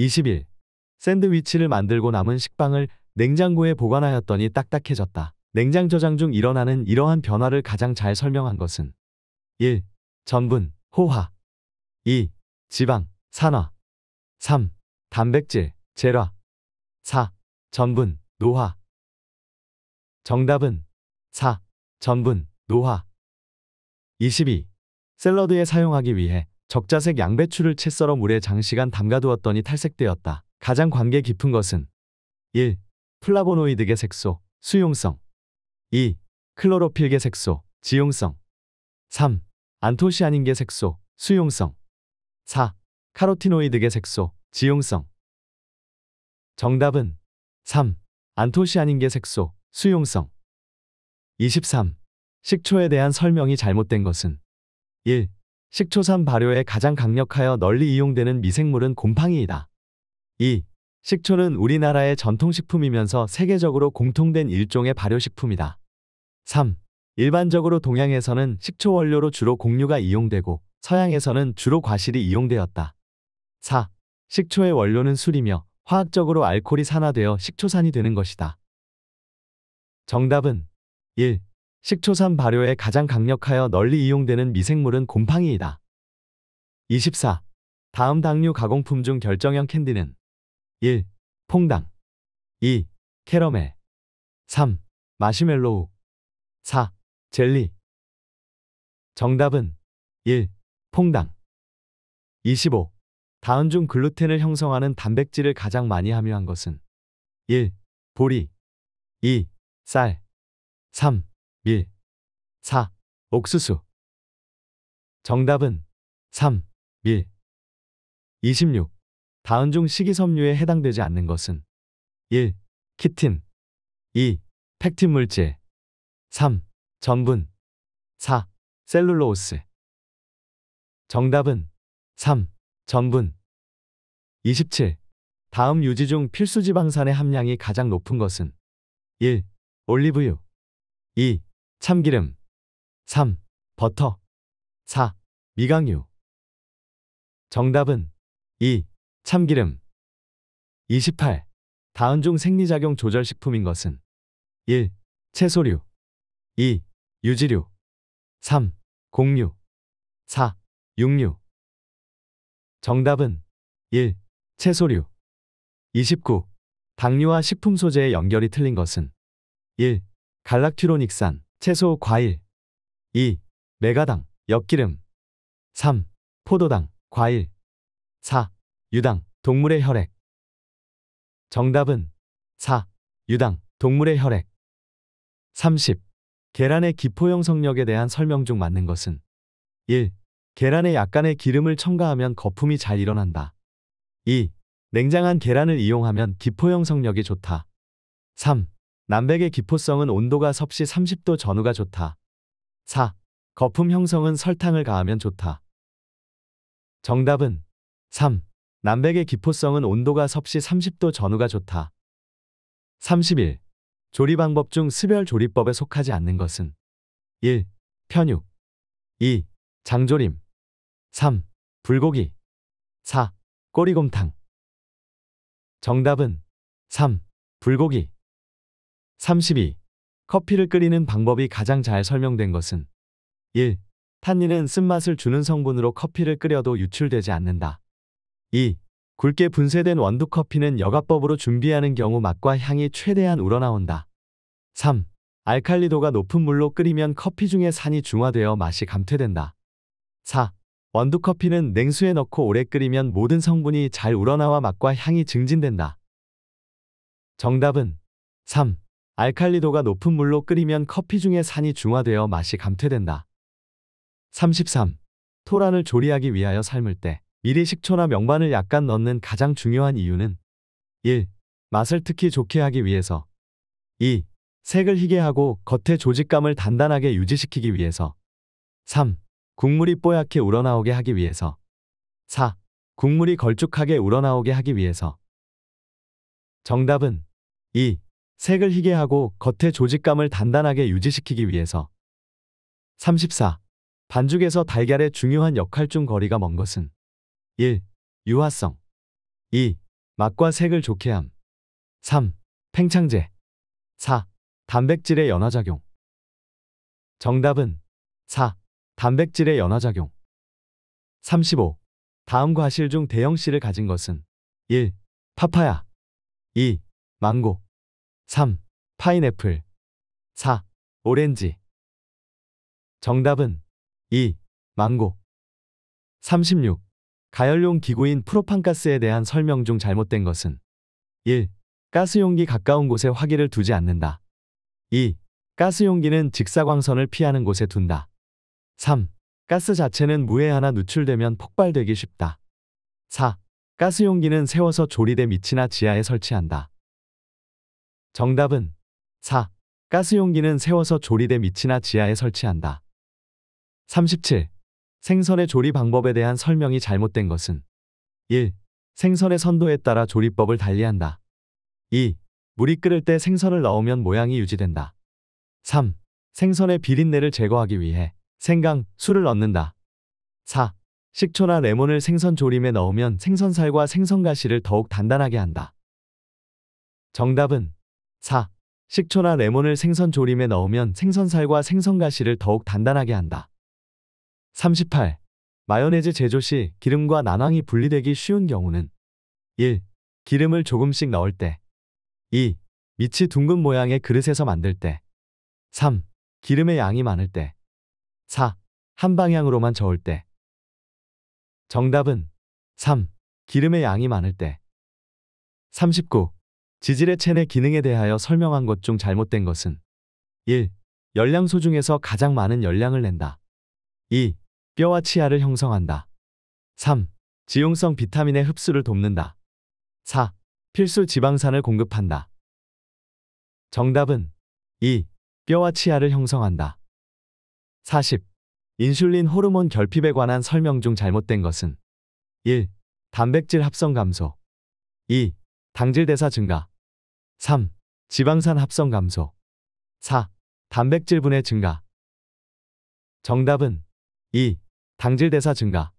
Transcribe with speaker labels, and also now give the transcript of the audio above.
Speaker 1: 20일 샌드위치를 만들고 남은 식빵을 냉장고에 보관하였더니 딱딱해졌다. 냉장 저장 중 일어나는 이러한 변화를 가장 잘 설명한 것은 1. 전분, 호화 2. 지방, 산화 3. 단백질, 재화 4. 전분, 노화 정답은 4. 전분, 노화 22. 샐러드에 사용하기 위해 적자색 양배추를 채 썰어 물에 장시간 담가두었더니 탈색되었다. 가장 관계 깊은 것은 1. 플라보노이드계 색소, 수용성 2. 클로로필계 색소, 지용성 3. 안토시아닌계 색소, 수용성 4. 카로티노이드계 색소, 지용성 정답은 3. 안토시아닌계 색소, 수용성 23. 식초에 대한 설명이 잘못된 것은 1. 식초산 발효에 가장 강력하여 널리 이용되는 미생물은 곰팡이이다. 2. 식초는 우리나라의 전통식품이면서 세계적으로 공통된 일종의 발효식품이다. 3. 일반적으로 동양에서는 식초 원료로 주로 곡류가 이용되고 서양에서는 주로 과실이 이용되었다. 4. 식초의 원료는 술이며 화학적으로 알코올이 산화되어 식초산이 되는 것이다. 정답은 1. 식초산 발효에 가장 강력하여 널리 이용되는 미생물은 곰팡이이다. 24. 다음 당류 가공품 중 결정형 캔디는 1. 퐁당 2. 캐러멜 3. 마시멜로우 4. 젤리 정답은 1. 퐁당 25. 다음 중 글루텐을 형성하는 단백질을 가장 많이 함유한 것은 1. 보리 2. 쌀 3. 밀, 4. 옥수수. 정답은 3. 밀. 26. 다음 중 식이섬유에 해당되지 않는 것은 1. 키틴 2. 팩틴 물질 3. 전분 4. 셀룰로스 우 정답은 3. 전분 27. 다음 유지 중 필수지방산의 함량이 가장 높은 것은 1. 올리브유 2. 참기름 3. 버터 4. 미강유 정답은 2. 참기름 28. 다은종 생리작용 조절 식품인 것은 1. 채소류 2. 유지류 3. 곡류 4. 육류 정답은 1. 채소류 29. 당류와 식품 소재의 연결이 틀린 것은 1. 갈락티로닉산 채소, 과일 2. 메가당, 엿기름 3. 포도당, 과일 4. 유당, 동물의 혈액 정답은 4. 유당, 동물의 혈액 30. 계란의 기포형 성력에 대한 설명 중 맞는 것은 1. 계란에 약간의 기름을 첨가하면 거품이 잘 일어난다. 2. 냉장한 계란을 이용하면 기포형 성력이 좋다. 3. 남백의 기포성은 온도가 섭씨 30도 전후가 좋다. 4. 거품 형성은 설탕을 가하면 좋다. 정답은 3. 남백의 기포성은 온도가 섭씨 30도 전후가 좋다. 31. 조리 방법 중 스별 조리법에 속하지 않는 것은 1. 편육 2. 장조림 3. 불고기 4. 꼬리곰탕 정답은 3. 불고기 32. 커피를 끓이는 방법이 가장 잘 설명된 것은 1. 탄닌은 쓴맛을 주는 성분으로 커피를 끓여도 유출되지 않는다. 2. 굵게 분쇄된 원두 커피는 여가법으로 준비하는 경우 맛과 향이 최대한 우러나온다. 3. 알칼리도가 높은 물로 끓이면 커피 중에 산이 중화되어 맛이 감퇴된다. 4. 원두 커피는 냉수에 넣고 오래 끓이면 모든 성분이 잘 우러나와 맛과 향이 증진된다. 정답은 3. 알칼리도가 높은 물로 끓이면 커피 중에 산이 중화되어 맛이 감퇴된다. 33. 토란을 조리하기 위하여 삶을 때 미리 식초나 명반을 약간 넣는 가장 중요한 이유는 1. 맛을 특히 좋게 하기 위해서 2. 색을 희게 하고 겉의 조직감을 단단하게 유지시키기 위해서 3. 국물이 뽀얗게 우러나오게 하기 위해서 4. 국물이 걸쭉하게 우러나오게 하기 위해서 정답은 2. 색을 희게 하고 겉의 조직감을 단단하게 유지시키기 위해서 34. 반죽에서 달걀의 중요한 역할 중 거리가 먼 것은 1. 유화성 2. 맛과 색을 좋게 함 3. 팽창제 4. 단백질의 연화작용 정답은 4. 단백질의 연화작용 35. 다음 과실 중 대형씨를 가진 것은 1. 파파야 2. 망고 3. 파인애플 4. 오렌지 정답은 2. 망고 36. 가열용 기구인 프로판가스에 대한 설명 중 잘못된 것은 1. 가스용기 가까운 곳에 화기를 두지 않는다. 2. 가스용기는 직사광선을 피하는 곳에 둔다. 3. 가스 자체는 무에 하나 누출되면 폭발되기 쉽다. 4. 가스용기는 세워서 조리대 밑이나 지하에 설치한다. 정답은 4. 가스용기는 세워서 조리대 밑이나 지하에 설치한다. 37. 생선의 조리 방법에 대한 설명이 잘못된 것은 1. 생선의 선도에 따라 조리법을 달리한다. 2. 물이 끓을 때 생선을 넣으면 모양이 유지된다. 3. 생선의 비린내를 제거하기 위해 생강, 술을 넣는다. 4. 식초나 레몬을 생선 조림에 넣으면 생선살과 생선가시를 더욱 단단하게 한다. 정답은 4. 식초나 레몬을 생선 조림에 넣으면 생선살과 생선가시를 더욱 단단하게 한다. 38. 마요네즈 제조 시 기름과 난황이 분리되기 쉬운 경우는 1. 기름을 조금씩 넣을 때 2. 밑이 둥근 모양의 그릇에서 만들 때 3. 기름의 양이 많을 때 4. 한 방향으로만 저을 때 정답은 3. 기름의 양이 많을 때 39. 지질의 체내 기능에 대하여 설명한 것 중 잘못된 것은 1. 열량소 중에서 가장 많은 열량을 낸다. 2. 뼈와 치아를 형성한다. 3. 지용성 비타민의 흡수를 돕는다. 4. 필수 지방산을 공급한다. 정답은 2. 뼈와 치아를 형성한다. 40. 인슐린 호르몬 결핍에 관한 설명 중 잘못된 것은 1. 단백질 합성 감소 2. 당질 대사 증가 3. 지방산 합성 감소 4. 단백질 분해 증가 정답은 2. 당질 대사 증가